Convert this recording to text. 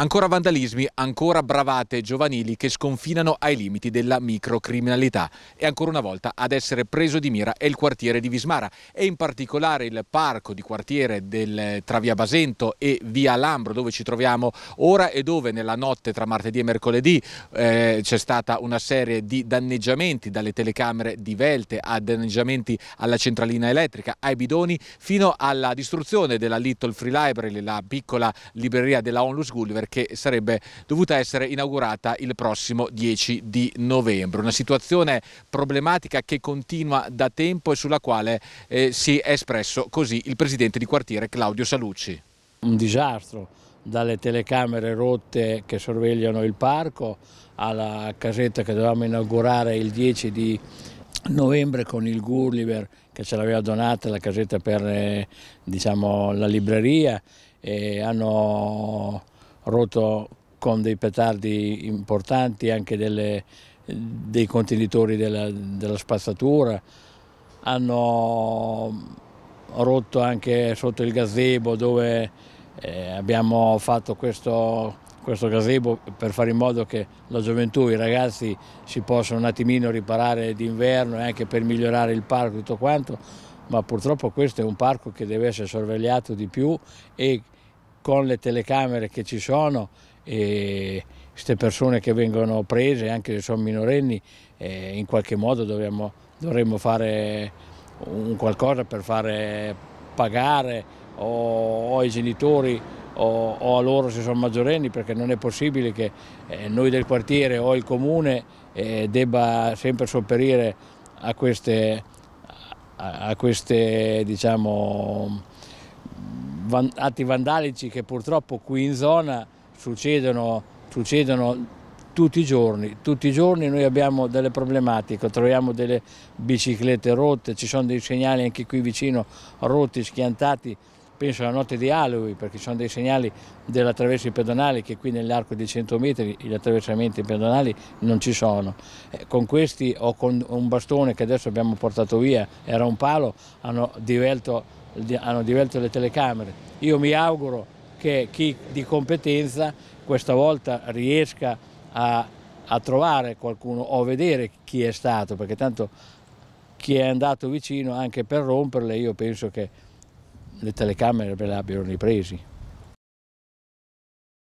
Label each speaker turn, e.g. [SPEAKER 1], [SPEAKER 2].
[SPEAKER 1] Ancora vandalismi, ancora bravate giovanili che sconfinano ai limiti della microcriminalità. E ancora una volta ad essere preso di mira è il quartiere di Vismara e in particolare il parco di quartiere del, tra via Basento e via Lambro dove ci troviamo ora e dove nella notte tra martedì e mercoledì eh, c'è stata una serie di danneggiamenti dalle telecamere divelte a danneggiamenti alla centralina elettrica, ai bidoni fino alla distruzione della Little Free Library, la piccola libreria della Onlus Gulliver che sarebbe dovuta essere inaugurata il prossimo 10 di novembre. Una situazione problematica che continua da tempo e sulla quale eh, si è espresso così il presidente di quartiere Claudio Salucci. Un disastro,
[SPEAKER 2] dalle telecamere rotte che sorvegliano il parco alla casetta che dovevamo inaugurare il 10 di novembre con il Gulliver che ce l'aveva donata la casetta per eh, diciamo, la libreria e hanno rotto con dei petardi importanti, anche delle, dei contenitori della, della spazzatura, hanno rotto anche sotto il gazebo dove eh, abbiamo fatto questo, questo, gazebo per fare in modo che la gioventù, i ragazzi si possano un attimino riparare d'inverno e anche per migliorare il parco e tutto quanto, ma purtroppo questo è un parco che deve essere sorvegliato di più e con le telecamere che ci sono e queste persone che vengono prese, anche se sono minorenni, eh, in qualche modo dovremmo, dovremmo fare un qualcosa per fare pagare o, o ai genitori o, o, a loro se sono maggiorenni perché non è possibile che eh, noi del quartiere o il comune eh, debba sempre sopperire a queste, a, a queste diciamo, van atti vandalici che purtroppo qui in zona succedono, succedono tutti i giorni, tutti i giorni noi abbiamo delle problematiche, troviamo delle biciclette rotte, ci sono dei segnali anche qui vicino rotti, schiantati, penso alla notte di Halloween perché ci sono dei segnali delle attraversi pedonali che qui nell'arco di 100 metri gli attraversamenti pedonali non ci sono. Eh, con questi o con un bastone che adesso abbiamo portato via, era un palo, hanno divelto hanno diverse le telecamere. Io mi auguro che chi di competenza questa volta riesca a, a trovare qualcuno o vedere chi è stato, perché tanto chi è andato vicino anche per romperle
[SPEAKER 1] io penso che le telecamere ve le abbiano ripresi.